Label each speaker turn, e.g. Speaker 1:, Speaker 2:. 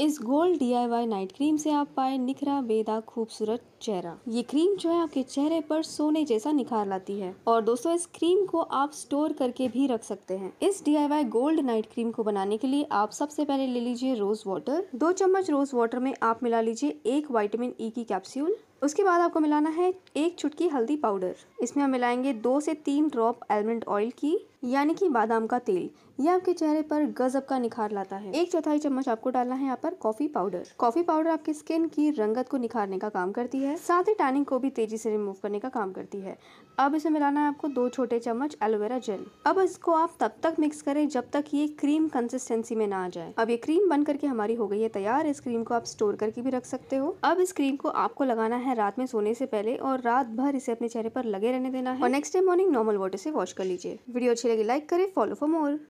Speaker 1: इस gold DIY night cream से आप पाए निखरा बेदा खूबसूरत चेहरा ये क्रीम जो है आपके चेहरे पर सोने जैसा निखार लाती है और दोस्तों इस क्रीम को आप स्टोर करके भी रख सकते हैं इस डीआईवाई गोल्ड नाइट क्रीम को बनाने के लिए आप सबसे पहले ले लीजिए रोज वाटर दो चम्मच रोज वाटर में आप मिला लीजिए एक वाइटामिन ई e की कैप्सूल उसके बाद आपको मिलाना है एक चुटकी हल्दी पाउडर इसमें हम मिलाएंगे दो से तीन ड्रॉप आलमंड ऑयल की यानी कि बादाम का तेल यह आपके चेहरे पर गजब का निखार लाता है एक चौथाई चम्मच आपको डालना है यहाँ पर कॉफी पाउडर कॉफी पाउडर आपकी स्किन की रंगत को निखारने का काम करती है साथ ही टैनिंग को भी तेजी से रिमूव करने का काम करती है अब इसे मिलाना है आपको दो छोटे चम्मच एलोवेरा जेल अब इसको आप तब तक मिक्स करें जब तक ये क्रीम कंसिस्टेंसी में ना आ जाए अब ये क्रीम बन करके हमारी हो गई है तैयार इस क्रीम को आप स्टोर करके भी रख सकते हो अब इस क्रीम को आपको लगाना है है रात में
Speaker 2: सोने से पहले और रात भर इसे अपने चेहरे पर लगे रहने देना है और next day morning normal water से वॉश कर लीजिए वीडियो अच्छी लगी लाइक करें फॉलो फॉर मोर